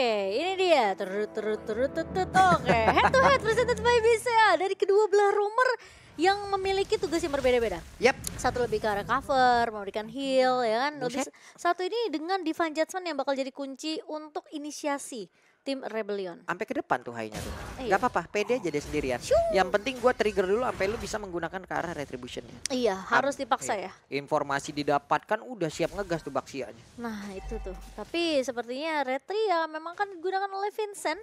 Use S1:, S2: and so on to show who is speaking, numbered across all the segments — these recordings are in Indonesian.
S1: Oke, ini dia. Terut terut terut terut. Oke, head to head presented by BCA dari kedua belah rumor yang memiliki tugas yang berbeda-beda. Yap. Satu lebih ke arah cover, memberikan heal, ya kan. Lebih, satu ini dengan Divan Judgment yang bakal jadi kunci untuk inisiasi tim Rebellion.
S2: Sampai ke depan tuh hainya tuh. Iya. Gak apa-apa, pede aja deh sendirian. Shoo. Yang penting gua trigger dulu sampai lu bisa menggunakan ke arah retributionnya.
S1: Iya, harus dipaksa iya.
S2: ya. Informasi didapatkan udah siap ngegas tuh Baksianya.
S1: Nah, itu tuh. Tapi sepertinya ya memang kan digunakan oleh Vincent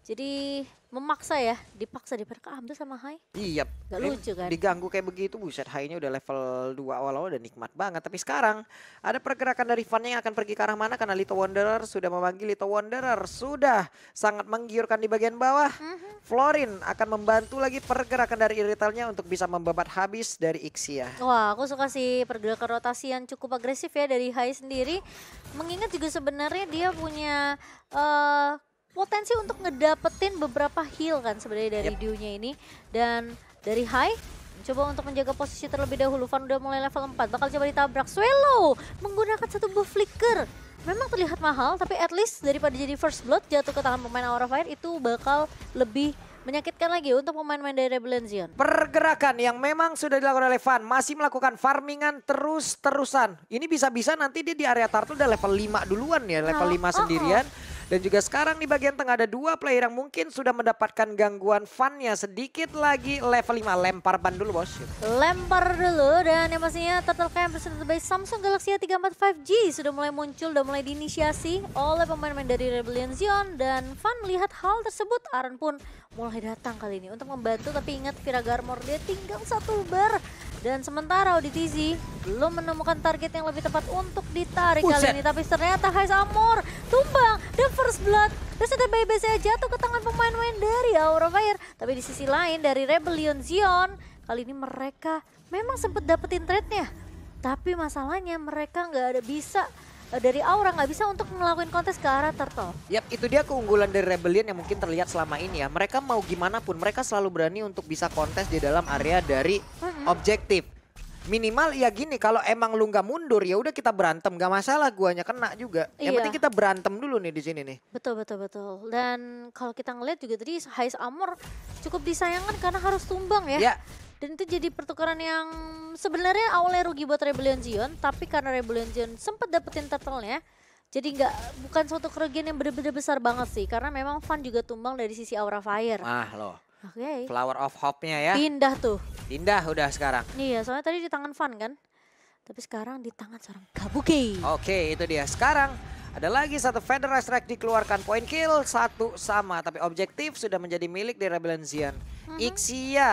S1: jadi memaksa ya, dipaksa dipaksa ambil sama Hai.
S2: Iya. Gak lucu kan? Diganggu kayak begitu buset, Hai-nya udah level 2 awal-awal udah nikmat banget. Tapi sekarang ada pergerakan dari fan yang akan pergi ke arah mana karena Little Wanderer sudah memanggil Little Wanderer. Sudah sangat menggiurkan di bagian bawah. Mm -hmm. Florin akan membantu lagi pergerakan dari Irritalnya untuk bisa membabat habis dari Ixia.
S1: Wah aku suka sih pergerakan rotasi yang cukup agresif ya dari Hai sendiri. Mengingat juga sebenarnya dia punya... Uh, potensi untuk ngedapetin beberapa heal kan sebenarnya dari yep. Dew-nya ini dan dari high coba untuk menjaga posisi terlebih dahulu Van udah mulai level 4 bakal coba ditabrak Swellow menggunakan satu buff flicker memang terlihat mahal tapi at least daripada jadi first blood jatuh ke tangan pemain Aura Fire itu bakal lebih menyakitkan lagi untuk pemain-pemain dari Rebellion Zion. Pergerakan
S2: yang memang sudah dilakukan oleh Van masih melakukan farmingan terus-terusan. Ini bisa-bisa nanti dia di area turtle udah level 5 duluan ya, level nah, lima 5 sendirian. Oh, oh. Dan juga sekarang di bagian tengah ada dua player yang mungkin sudah mendapatkan gangguan funnya sedikit lagi level 5. Lempar ban dulu bos.
S1: Lempar dulu dan yang pastinya total Camp presented by Samsung Galaxy a 34 5 G sudah mulai muncul, dan mulai diinisiasi oleh pemain-pemain dari Rebellion Zion dan Fan melihat hal tersebut Aaron pun mulai datang kali ini untuk membantu tapi ingat Viragar Armor tinggal satu bar dan sementara Oditizi belum menemukan target yang lebih tepat untuk ditarik Buset. kali ini. Tapi ternyata Heist Amor tumbang The first blood. Terus ada baby saya jatuh ke tangan pemain-pemain dari Aura Fire. Tapi di sisi lain dari Rebellion Zion, kali ini mereka memang sempat dapetin trade-nya. Tapi masalahnya mereka nggak ada bisa Eh, dari Aura nggak bisa untuk melakukan kontes ke arah Turtle.
S2: Yap, itu dia keunggulan dari Rebellion yang mungkin terlihat selama ini ya. Mereka mau gimana pun, mereka selalu berani untuk bisa kontes di dalam area dari hmm. objektif. Minimal ya gini, kalau emang lu nggak mundur ya udah kita berantem, nggak masalah guanya kena juga. Yang iya. penting kita berantem dulu nih di sini nih.
S1: Betul betul betul. Dan kalau kita ngeliat juga tadi Heis Amor cukup disayangkan karena harus tumbang ya. Ya, dan itu jadi pertukaran yang sebenarnya awalnya rugi buat Rebellion Zion tapi karena Rebellion Zion sempat dapetin turtle-nya jadi nggak bukan suatu kerugian yang benar-benar besar banget sih karena memang fun juga tumbang dari sisi Aura Fire. Ah loh. Oke. Okay.
S2: Flower of Hope-nya ya.
S1: Pindah tuh.
S2: Pindah udah sekarang.
S1: Iya, soalnya tadi di tangan fun kan. Tapi sekarang di tangan seorang
S2: Kabuki. Oke, okay, itu dia. Sekarang ada lagi satu Feather Strike dikeluarkan Point kill satu sama tapi objektif sudah menjadi milik dari Rebellion Zion. Mm -hmm. Ixia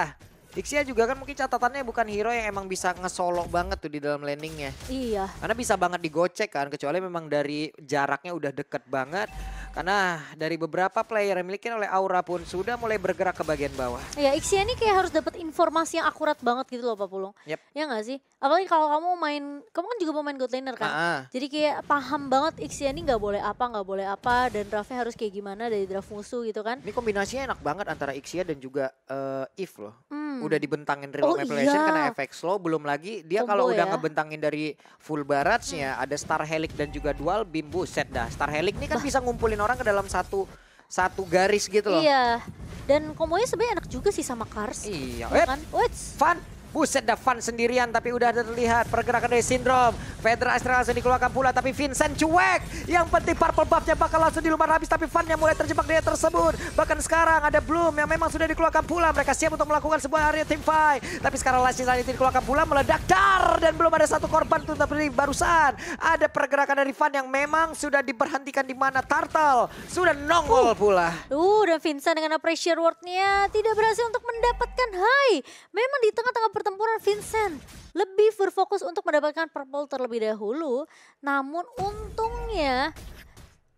S2: Dixia juga kan mungkin catatannya bukan hero yang emang bisa ngesolo banget tuh di dalam landingnya. Iya. Karena bisa banget digocek kan, kecuali memang dari jaraknya udah deket banget. Karena dari beberapa player yang dimiliki oleh Aura pun sudah mulai bergerak ke bagian bawah.
S1: Iya, Ixia ini kayak harus dapat informasi yang akurat banget gitu loh Pak Pulung. Yep. Ya nggak sih? Apalagi kalau kamu main, kamu kan juga mau main godliner kan? Aa. Jadi kayak paham banget Ixia ini nggak boleh apa, nggak boleh apa, dan draftnya harus kayak gimana dari draft musuh gitu kan. Ini
S2: kombinasinya enak banget antara Ixia dan juga uh, eh, Eve loh. Hmm. Udah dibentangin real oh, manipulation iya. karena efek slow, belum lagi dia kalau udah ya. ngebentangin dari full baratnya hmm. ada Star Helix dan juga Dual Beam, buset dah. Star Helix ini kan bah. bisa ngumpulin orang ke dalam satu satu garis gitu loh.
S1: Iya. Dan komonya sebenarnya enak juga sih sama Cars. Iya. iya eh, kan? Wait,
S2: fun Buset dah Van sendirian tapi udah terlihat pergerakan dari Sindrom. Fedra Astra langsung dikeluarkan pula tapi Vincent cuek. Yang penting purple buffnya bakal langsung dilumat habis tapi Van yang mulai terjebak dia tersebut. Bahkan sekarang ada Bloom yang memang sudah dikeluarkan pula. Mereka siap untuk melakukan sebuah area team fight. Tapi sekarang Lashin Sanity dikeluarkan pula meledak dar dan belum ada satu korban tuh tapi barusan. Ada pergerakan dari Van yang memang sudah diberhentikan di mana Turtle sudah nongol pula.
S1: Uh, dan Vincent dengan pressure wordnya tidak berhasil untuk mendapatkan high. Memang di tengah-tengah pertempuran Vincent lebih berfokus untuk mendapatkan purple terlebih dahulu. Namun untungnya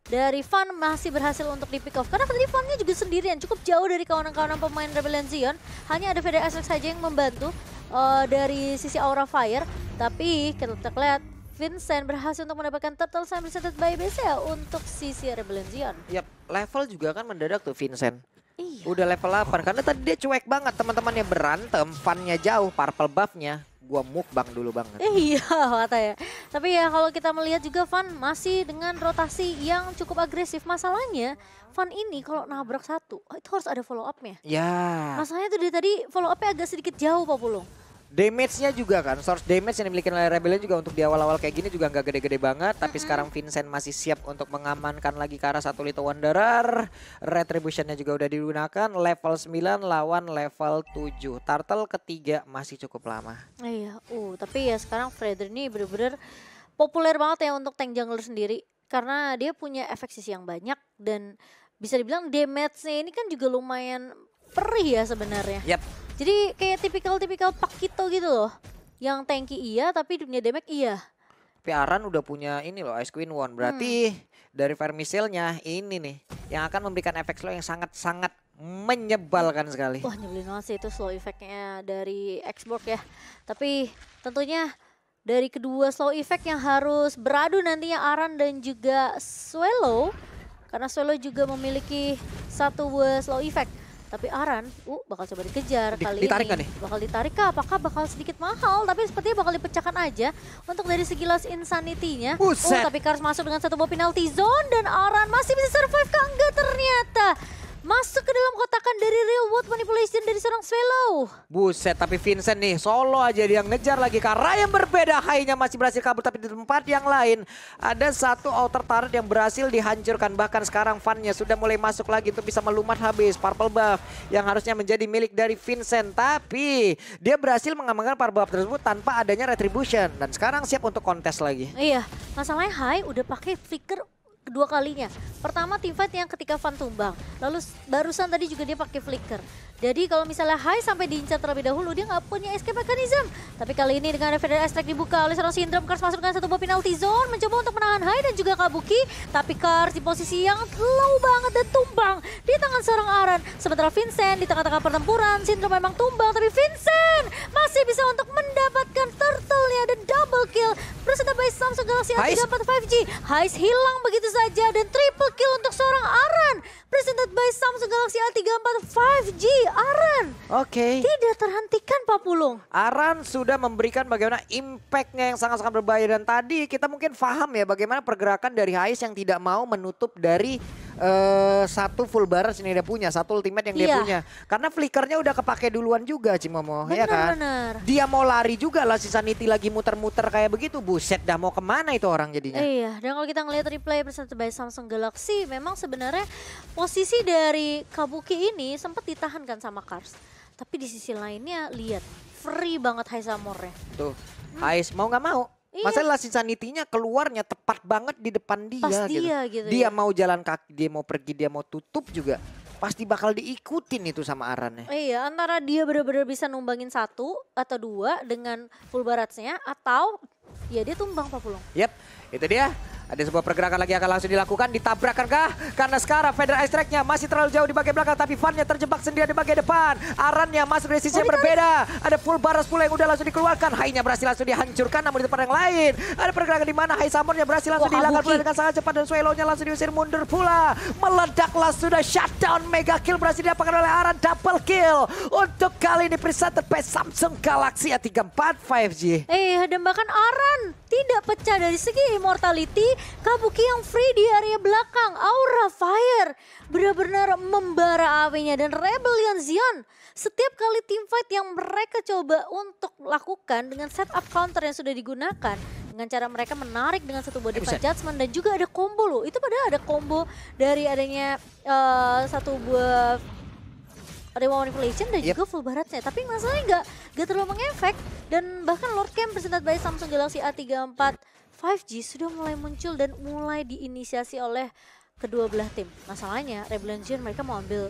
S1: dari Van masih berhasil untuk di pick off. Karena tadi Vannya juga sendirian cukup jauh dari kawanan-kawanan pemain Rebellion Zion. Hanya ada VDS saja yang membantu uh, dari sisi Aura Fire. Tapi kita lihat Vincent berhasil untuk mendapatkan turtle sign presented by BCA untuk sisi Rebellion Zion.
S2: Yap, level juga kan mendadak tuh Vincent. Iya. Udah level 8 karena tadi dia cuek banget teman-temannya berantem, funnya jauh, purple buffnya gua mukbang dulu banget.
S1: Iya, kata ya. Tapi ya kalau kita melihat juga Van masih dengan rotasi yang cukup agresif. Masalahnya Van ini kalau nabrak satu, oh, itu harus ada follow up-nya. Ya. Masalahnya tuh dari tadi follow up-nya agak sedikit jauh Pak Pulung.
S2: Damage-nya juga kan, source damage yang dimiliki oleh Rebellion juga untuk di awal-awal kayak gini juga nggak gede-gede banget. Tapi mm -hmm. sekarang Vincent masih siap untuk mengamankan lagi ke arah satu Little Wanderer. Retribution-nya juga udah digunakan, level 9 lawan level 7. Turtle ketiga masih cukup lama.
S1: Iya, uh, tapi ya sekarang Freder ini bener-bener populer banget ya untuk tank jungler sendiri. Karena dia punya efek sisi yang banyak dan bisa dibilang damage-nya ini kan juga lumayan perih ya sebenarnya. Yap. Jadi kayak tipikal-tipikal Pakito gitu loh. Yang tanki iya tapi dunia damage iya.
S2: Tapi Aran udah punya ini loh Ice Queen One. Berarti hmm. dari vermisilnya ini nih yang akan memberikan efek slow yang sangat-sangat menyebalkan sekali. Wah
S1: nyebelin banget sih itu slow efeknya dari Xbox ya. Tapi tentunya dari kedua slow efek yang harus beradu nantinya Aran dan juga Swallow. Karena Swallow juga memiliki satu slow effect. Tapi Aran, uh bakal coba dikejar Di, kali ditarik ini. Kan nih? Bakal ditarik kah? Apakah bakal sedikit mahal? Tapi sepertinya bakal dipecahkan aja untuk dari segi las insanity-nya. Uh, tapi Kars masuk dengan satu buah penalty zone dan Aran masih bisa survive kah? Enggak ternyata. Masuk ke dalam kota tembakan dari real world manipulation dari seorang Svelo.
S2: Buset, tapi Vincent nih solo aja dia ngejar lagi. Karena yang berbeda, hainya masih berhasil kabur. Tapi di tempat yang lain ada satu outer turret yang berhasil dihancurkan. Bahkan sekarang fannya sudah mulai masuk lagi untuk bisa melumat habis. Purple buff yang harusnya menjadi milik dari Vincent. Tapi dia berhasil mengamankan purple buff tersebut tanpa adanya retribution. Dan sekarang siap untuk kontes lagi.
S1: Iya, masalahnya Hai udah pakai flicker kedua kalinya. Pertama tim teamfight yang ketika Van tumbang, lalu barusan tadi juga dia pakai flicker. Jadi kalau misalnya Hai sampai diincar terlebih dahulu, dia nggak punya escape mechanism. Tapi kali ini dengan Feather Extract dibuka oleh seorang Syndrome, Kars dengan satu buah penalty zone, mencoba untuk menahan Hai dan juga Kabuki. Tapi Kars di posisi yang low banget dan tumbang di tangan seorang Aran. Sementara Vincent di tengah-tengah pertempuran, Syndrome memang tumbang, tapi Vincent masih bisa untuk mendapatkan turtle-nya dan double kill. Presenter by Samsung Galaxy A34 5G. Heist hilang begitu saja dan triple kill untuk seorang Aran. Presented by Samsung Galaxy A34 5G. Aran. Oke. Okay. Tidak terhentikan Pak
S2: Pulung. Aran sudah memberikan bagaimana impactnya yang sangat-sangat berbahaya. Dan tadi kita mungkin paham ya bagaimana pergerakan dari Hais yang tidak mau menutup dari Eh, satu full bar sini dia punya, satu ultimate yang iya. dia punya. Karena flickernya udah kepake duluan juga Cimomo, bener, ya kan? Bener. Dia mau lari juga lah si Saniti lagi muter-muter kayak begitu. Buset dah mau kemana itu orang
S1: jadinya. Iya, dan kalau kita ngeliat replay presented by Samsung Galaxy, memang sebenarnya posisi dari Kabuki ini sempat kan sama Kars. Tapi di sisi lainnya lihat free banget Haizamore.
S2: Tuh, hmm. mau nggak mau Iya. Masalah sanitinya keluarnya tepat banget di depan dia Pas gitu. Dia, gitu. Dia ya. mau jalan kaki, dia mau pergi, dia mau tutup juga pasti bakal diikutin itu sama Aran ya.
S1: Iya, antara dia benar-benar bisa numbangin satu atau dua dengan full baratnya atau ya dia tumbang Pak Pulung.
S2: Yap, itu dia. Ada sebuah pergerakan lagi akan langsung dilakukan. Ditabrakkan kah? Karena sekarang Federer Ice Strike-nya masih terlalu jauh di bagian belakang. Tapi nya terjebak sendirian di bagian depan. Arannya masuk masih sisi yang berbeda. Ada full baras pula yang udah langsung dikeluarkan. Hai-nya berhasil langsung dihancurkan namun di tempat yang lain. Ada pergerakan di mana Hai Summon-nya berhasil langsung dihilangkan pula dengan sangat cepat. Dan Swallow-nya langsung diusir mundur pula. Meledaklah sudah shutdown. Mega kill berhasil diapakan oleh Aran. Double kill. Untuk kali ini presenter by Samsung Galaxy A34 5G.
S1: Eh, hey, bahkan Aran tidak pecah dari segi immortality, Kabuki yang free di area belakang, aura fire benar-benar membara apinya dan Rebellion Zion setiap kali team fight yang mereka coba untuk lakukan dengan setup counter yang sudah digunakan dengan cara mereka menarik dengan satu body part judgment dan juga ada combo loh. Itu padahal ada combo dari adanya uh, satu buah Dewa Manipulation dan yep. juga full baratnya. Tapi masalahnya nggak nggak terlalu mengefek dan bahkan Lord Cam presented by Samsung Galaxy A34 5G sudah mulai muncul dan mulai diinisiasi oleh kedua belah tim. Masalahnya Rebellion mereka mau ambil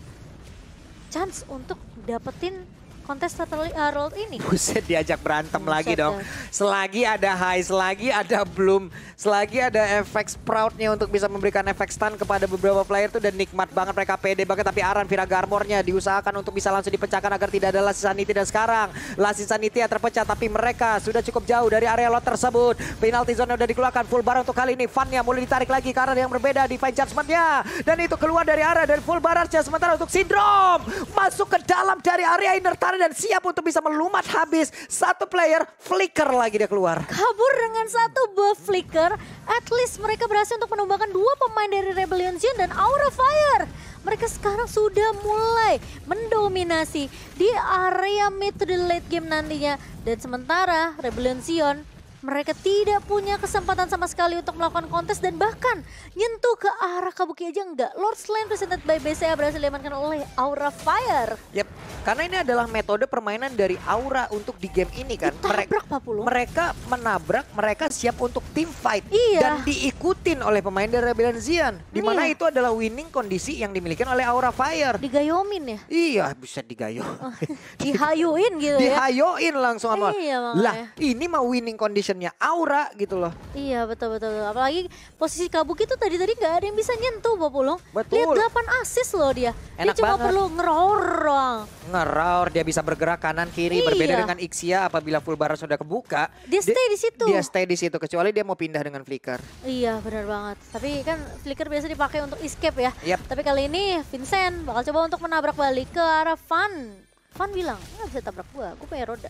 S1: chance untuk dapetin kontes uh, ini.
S2: Buset diajak berantem Buset lagi dong. Ya. Selagi ada high, selagi ada bloom, selagi ada efek sproutnya untuk bisa memberikan efek stun kepada beberapa player tuh dan nikmat banget mereka pede banget. Tapi Aran Vira Garmornya diusahakan untuk bisa langsung dipecahkan agar tidak ada Lasi Saniti dan sekarang Lasi Saniti yang terpecah tapi mereka sudah cukup jauh dari area lot tersebut. Penalti zone udah dikeluarkan full bar untuk kali ini. Funnya mulai ditarik lagi karena yang berbeda di fight judgmentnya. Dan itu keluar dari area dari full barrage sementara untuk Sindrom masuk ke dalam dari area inner tarik dan siap untuk bisa melumat habis satu player flicker lagi dia keluar.
S1: Kabur dengan satu buff flicker, at least mereka berhasil untuk menumbangkan dua pemain dari Rebellion Zion dan Aura Fire. Mereka sekarang sudah mulai mendominasi di area mid to the late game nantinya. Dan sementara Rebellion Zion mereka tidak punya kesempatan sama sekali untuk melakukan kontes dan bahkan nyentuh ke arah Kabuki aja enggak. Lord Slain presented by BCA berhasil diamankan oleh Aura Fire.
S2: Yep, karena ini adalah metode permainan dari Aura untuk di game ini kan. Ditabrak, mereka, mereka menabrak, mereka siap untuk team fight iya. dan diikutin oleh pemain dari Rebellion Zion. Di mana iya. itu adalah winning kondisi yang dimiliki oleh Aura Fire. Digayomin ya? Iya, bisa digayo. Oh, dihayuin gitu ya. dihayuin langsung sama. Iya, lah, ini mah winning conditionnya Aura gitu loh.
S1: Iya, betul betul. betul. Apalagi posisi Kabuki itu tadi tadi nggak ada yang bisa nyentuh Bopulung. Betul. Lihat 8 assist loh dia. Enak dia cuma banget. perlu ngerorong.
S2: Raur dia bisa bergerak kanan kiri iya. berbeda dengan Ixia apabila full bar sudah kebuka. Dia stay di situ. Dia stay di situ kecuali dia mau pindah dengan flicker.
S1: Iya benar banget. Tapi kan flicker biasa dipakai untuk escape ya. Yep. Tapi kali ini Vincent bakal coba untuk menabrak balik ke arah Fun. Van bilang, nggak bisa tabrak gua, gua punya roda.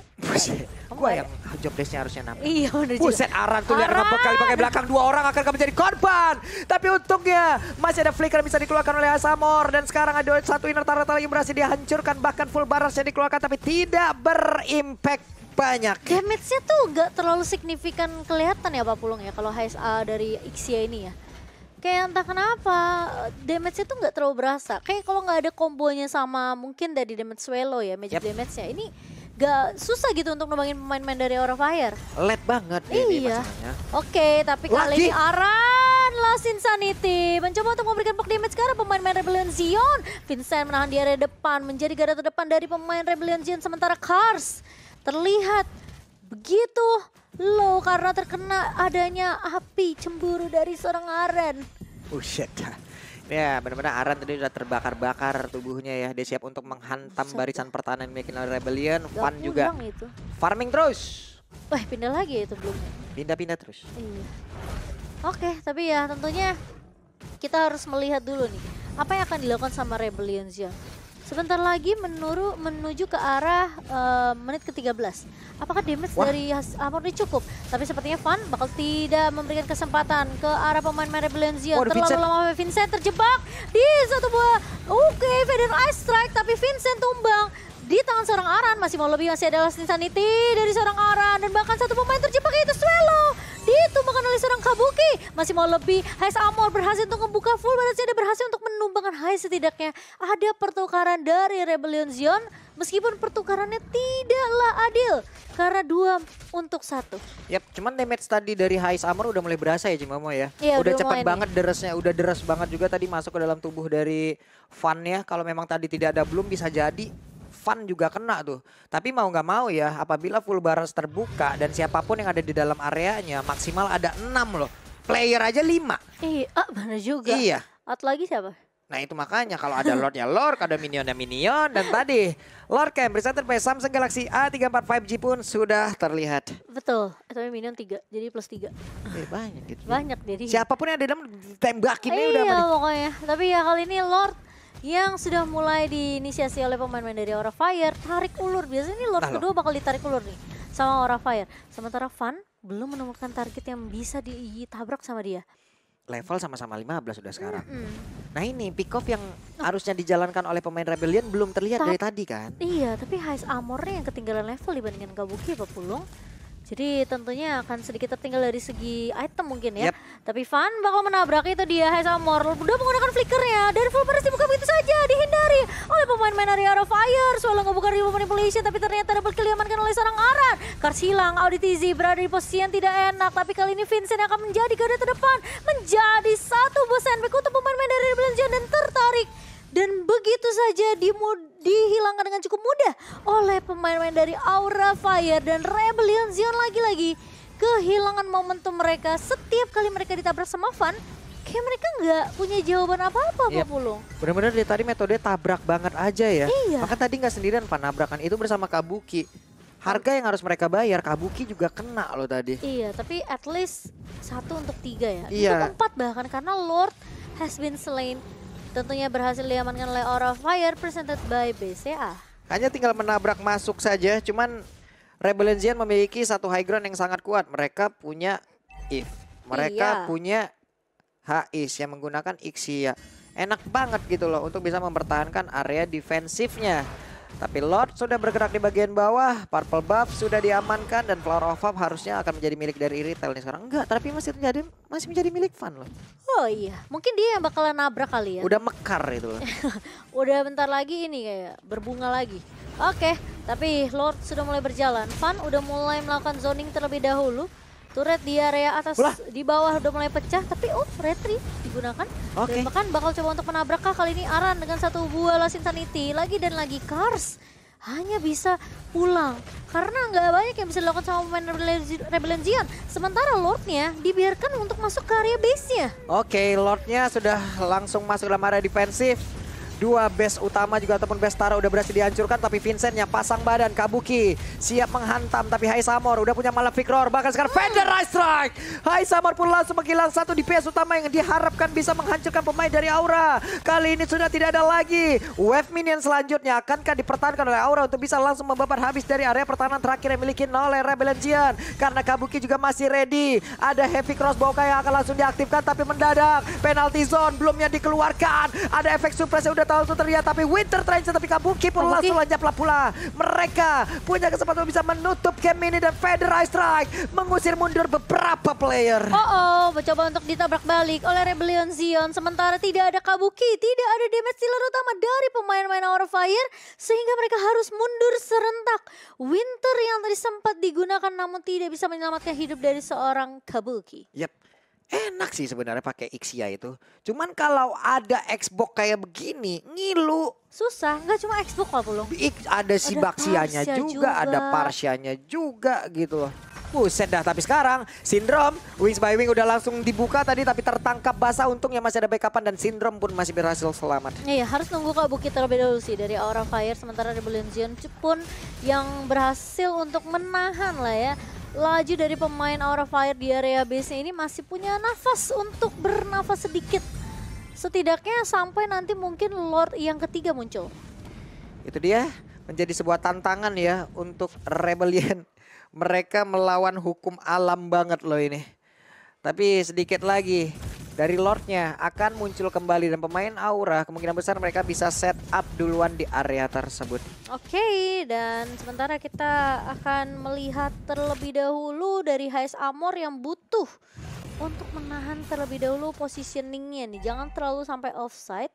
S2: gua yang job desknya harusnya nama. Iya udah Buset, Aran tuh lihat kali pakai belakang dua orang akan menjadi korban. Tapi untungnya masih ada flicker yang bisa dikeluarkan oleh Asamor. Dan sekarang ada satu inner turret yang berhasil dihancurkan. Bahkan full barrage yang dikeluarkan tapi tidak berimpact
S1: banyak. Damage-nya tuh nggak terlalu signifikan kelihatan ya Pak Pulung ya kalau HSA dari Ixia ini ya kayak entah kenapa damage-nya tuh nggak terlalu berasa. Kayak kalau nggak ada kombonya sama mungkin dari damage Swelo ya, magic yep. damage-nya. Ini gak susah gitu untuk nembangin pemain-pemain dari Aura Fire.
S2: Led banget ini iya. masalahnya.
S1: Oke, tapi Lagi. kali ini Aran Last Insanity mencoba untuk memberikan poke damage ke pemain-pemain Rebellion Zion. Vincent menahan di area depan, menjadi garda terdepan dari pemain Rebellion Zion. Sementara Kars terlihat Begitu low karena terkena adanya api cemburu dari seorang Aran. Oh shit.
S2: Ya benar-benar Aran tadi udah terbakar-bakar tubuhnya ya. Dia siap untuk menghantam Sampai. barisan pertahanan oleh Rebellion. Gak Fun juga.
S1: Itu. Farming terus. Wah eh, pindah lagi itu belum.
S2: Pindah-pindah terus.
S1: Iya. Oke tapi ya tentunya kita harus melihat dulu nih. Apa yang akan dilakukan sama Rebellion ya. Sebentar lagi menuru, menuju ke arah uh, menit ke-13. Apakah damage Wah. dari ini ah, cukup? Tapi sepertinya Van bakal tidak memberikan kesempatan ke arah pemain Merebelenzia. Oh, Terlalu Vincent. lama Vincent terjebak di satu buah. Oke, okay, Ice Strike tapi Vincent tumbang di tangan seorang Aran masih mau lebih masih ada Last Insanity dari seorang Aran dan bahkan satu pemain terjebak itu Swello itu makan oleh seorang Kabuki. Masih mau lebih, Hais Amor berhasil untuk membuka full batasnya dan berhasil untuk menumbangkan Hai setidaknya. Ada pertukaran dari Rebellion Zion meskipun pertukarannya tidaklah adil karena dua untuk satu.
S2: Yap, cuman damage tadi dari Hai Amor udah mulai berasa ya Jimomo ya. ya udah, cepet cepat banget derasnya udah deras banget juga tadi masuk ke dalam tubuh dari Van ya. Kalau memang tadi tidak ada belum bisa jadi fun juga kena tuh. Tapi mau nggak mau ya apabila full barrels terbuka dan siapapun yang ada di dalam areanya maksimal ada enam loh. Player aja
S1: lima. Iya oh, bener juga. Iya. Out lagi siapa?
S2: Nah itu makanya kalau ada Lordnya Lord, ada Minionnya Minion, dan tadi Lord Cam Presenter by Samsung Galaxy a 345 g pun sudah terlihat.
S1: Betul, tapi Minion 3, jadi plus 3.
S2: Eh, banyak gitu.
S1: Banyak jadi.
S2: Siapapun yang ada di dalam tembakinnya udah. Iya
S1: pokoknya, tapi ya kali ini Lord yang sudah mulai diinisiasi oleh pemain-pemain dari Aura Fire tarik ulur. Biasanya ini nah, lord kedua bakal ditarik ulur nih sama Aura Fire. Sementara Van belum menemukan target yang bisa ditabrak sama dia.
S2: Level sama-sama 15 sudah sekarang. Mm -hmm. Nah ini pick off yang oh. harusnya dijalankan oleh pemain Rebellion belum terlihat Ta dari tadi kan?
S1: Iya, tapi highs Amornya yang ketinggalan level dibandingkan Kabuki apa Pulung. Jadi tentunya akan sedikit tertinggal dari segi item mungkin ya. Yep. Tapi Van bakal menabrak itu dia Hai sama Udah menggunakan flickernya dan full press dibuka begitu saja dihindari oleh pemain-pemain dari Arrow Fire. Soalnya ngebuka ribu manipulation tapi ternyata dapat kelihatan karena oleh seorang Aran. Kars hilang, Auditizi berada di posisi yang tidak enak. Tapi kali ini Vincent akan menjadi garda terdepan. Menjadi satu bos NPK untuk pemain-pemain dari Rebellion dan tertarik dan begitu saja dimud, dihilangkan dengan cukup mudah oleh pemain-pemain dari Aura Fire dan Rebellion Zion lagi-lagi kehilangan momentum mereka setiap kali mereka ditabrak sama Van kayak mereka nggak punya jawaban apa-apa yep. Iya. Pulung.
S2: Bener-bener dari tadi metode tabrak banget aja ya. Iya. Maka tadi nggak sendirian Pak nabrakan itu bersama Kabuki. Harga yang harus mereka bayar, Kabuki juga kena loh tadi.
S1: Iya, tapi at least satu untuk tiga ya. Iya. Untuk empat bahkan karena Lord has been slain Tentunya berhasil diamankan oleh Aura Fire presented by BCA.
S2: Hanya tinggal menabrak masuk saja, cuman Rebellion memiliki satu high ground yang sangat kuat. Mereka punya if, mereka iya. punya HIS yang menggunakan Ixia. Enak banget gitu loh untuk bisa mempertahankan area defensifnya. Tapi Lord sudah bergerak di bagian bawah, purple buff sudah diamankan dan Flower of Up harusnya akan menjadi milik dari Iritel nih sekarang. Enggak, tapi masih menjadi masih menjadi milik Fan loh.
S1: Oh iya, mungkin dia yang bakalan nabrak kali ya. Udah
S2: mekar itu loh.
S1: Udah bentar lagi ini kayak berbunga lagi. Oke, tapi Lord sudah mulai berjalan. Fan udah mulai melakukan zoning terlebih dahulu. Turret di area atas Ulah. di bawah udah mulai pecah, tapi oh retri digunakan. Oke. Okay. Bahkan bakal coba untuk menabrak kah kali ini Aran dengan satu buah Lost Insanity lagi dan lagi Cars hanya bisa pulang karena nggak banyak yang bisa dilakukan sama pemain Rebellion Zion. Sementara Lordnya dibiarkan untuk masuk ke area base-nya.
S2: Oke, okay, Lordnya sudah langsung masuk dalam area defensif. Dua base utama juga ataupun base Tara udah berhasil dihancurkan. Tapi Vincentnya pasang badan. Kabuki siap menghantam. Tapi Hai Samor udah punya Malefic Roar. Bahkan sekarang Fender Rise Strike. Hai Samor pun langsung menghilang satu di ps utama yang diharapkan bisa menghancurkan pemain dari Aura. Kali ini sudah tidak ada lagi. Wave minion selanjutnya akankah dipertahankan oleh Aura untuk bisa langsung membabat habis dari area pertahanan terakhir yang miliki oleh Rebellion Karena Kabuki juga masih ready. Ada heavy crossbow yang akan langsung diaktifkan tapi mendadak penalti zone belumnya dikeluarkan. Ada efek surprise yang udah tahu itu terlihat tapi Winter Train tetapi Kabuki pun langsung lanjut pula-pula. Mereka punya kesempatan bisa menutup game ini dan Federal Strike mengusir mundur beberapa player.
S1: Oh oh, mencoba untuk ditabrak balik oleh Rebellion Zion. Sementara tidak ada Kabuki, tidak ada damage dealer utama dari pemain-pemain Aura Fire sehingga mereka harus mundur serentak. Winter yang tadi sempat digunakan namun tidak bisa menyelamatkan hidup dari seorang Kabuki. Yep
S2: enak sih sebenarnya pakai Xia itu.
S1: Cuman kalau ada Xbox kayak begini, ngilu. Susah, nggak cuma Xbox kalau belum. Ada si Baxianya juga, juga, ada Parsianya
S2: juga gitu loh. Buset dah, tapi sekarang Sindrom Wings by Wing udah langsung dibuka tadi tapi tertangkap basah untungnya masih ada backupan dan Sindrom pun masih berhasil selamat.
S1: Iya, harus nunggu Kak Bukit terlebih dahulu sih dari Aura Fire sementara Rebellion Zion pun yang berhasil untuk menahan lah ya laju dari pemain Aura Fire di area base ini masih punya nafas untuk bernafas sedikit. Setidaknya sampai nanti mungkin Lord yang ketiga muncul.
S2: Itu dia menjadi sebuah tantangan ya untuk Rebellion. Mereka melawan hukum alam banget loh ini. Tapi sedikit lagi dari Lordnya akan muncul kembali dan pemain Aura kemungkinan besar mereka bisa set up duluan di area tersebut.
S1: Oke, okay, dan sementara kita akan melihat terlebih dahulu dari Hs Amor yang butuh untuk menahan terlebih dahulu positioningnya nih. Jangan terlalu sampai offside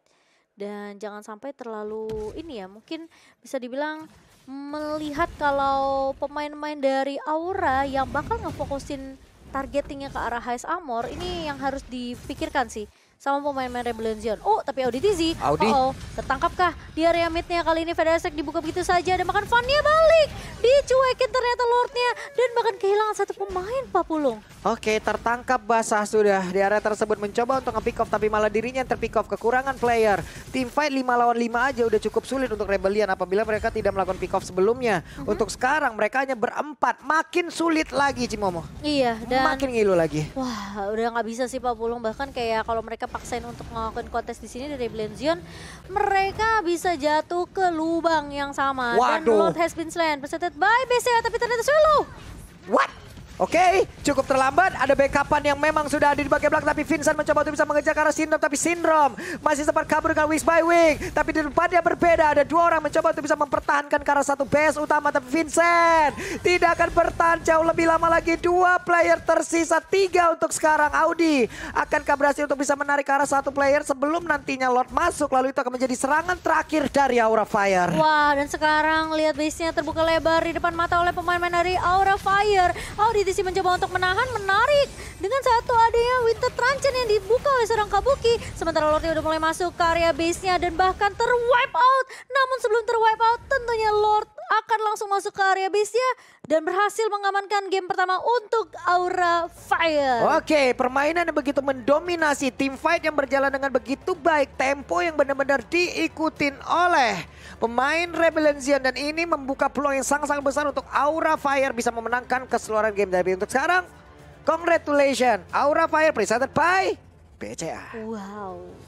S1: dan jangan sampai terlalu ini ya mungkin bisa dibilang melihat kalau pemain-pemain dari Aura yang bakal ngefokusin targetingnya ke arah Highs Amor ini yang harus dipikirkan sih sama pemain-pemain Rebellion Zion. Oh, tapi Audi Dizzy. Audi. Oh, oh, tertangkapkah di area midnya kali ini Federasek dibuka begitu saja dan makan funnya balik dicuekin ternyata Lordnya dan bahkan kehilangan satu pemain Pak Pulung.
S2: Oke tertangkap basah sudah di area tersebut mencoba untuk nge off tapi malah dirinya yang terpick off kekurangan player. Tim fight 5 lawan 5 aja udah cukup sulit untuk Rebellion apabila mereka tidak melakukan pick off sebelumnya. Mm -hmm. Untuk sekarang mereka hanya berempat makin sulit lagi Cimomo.
S1: Iya dan makin ngilu lagi. Wah udah nggak bisa sih Pak Pulung bahkan kayak kalau mereka paksain untuk ngelakuin kontes di sini dari Rebellion mereka bisa jatuh ke lubang yang sama Waduh. dan Lord Has Been Slain. Peserta Bye BCA ya, tapi ternyata solo.
S2: What? Oke, okay, cukup terlambat. Ada backupan yang memang sudah ada di bagian belakang. Tapi Vincent mencoba untuk bisa mengejar karena Sindrom. Tapi Sindrom masih sempat kabur dengan Wings by Wing. Tapi di dia berbeda. Ada dua orang mencoba untuk bisa mempertahankan ke arah satu base utama. Tapi Vincent tidak akan bertahan jauh lebih lama lagi. Dua player tersisa. Tiga untuk sekarang. Audi akankah berhasil untuk bisa menarik ke arah satu player sebelum nantinya Lord masuk. Lalu itu akan menjadi serangan terakhir dari Aura Fire.
S1: Wah, dan sekarang lihat base-nya terbuka lebar di depan mata oleh pemain-pemain dari Aura Fire. Audi polisi mencoba untuk menahan menarik dengan satu adanya Winter Trancen yang dibuka oleh seorang Kabuki. Sementara Lordi udah mulai masuk ke area base-nya dan bahkan terwipe out. Namun sebelum terwipe out tentunya Lord akan langsung masuk ke area base-nya dan berhasil mengamankan game pertama untuk Aura Fire.
S2: Oke, permainan yang begitu mendominasi, tim fight yang berjalan dengan begitu baik, tempo yang benar-benar diikutin oleh pemain Rebellion dan ini membuka peluang yang sangat-sangat besar untuk Aura Fire bisa memenangkan keseluruhan game dari untuk sekarang. Congratulations, Aura Fire presented by BCA.
S1: Wow.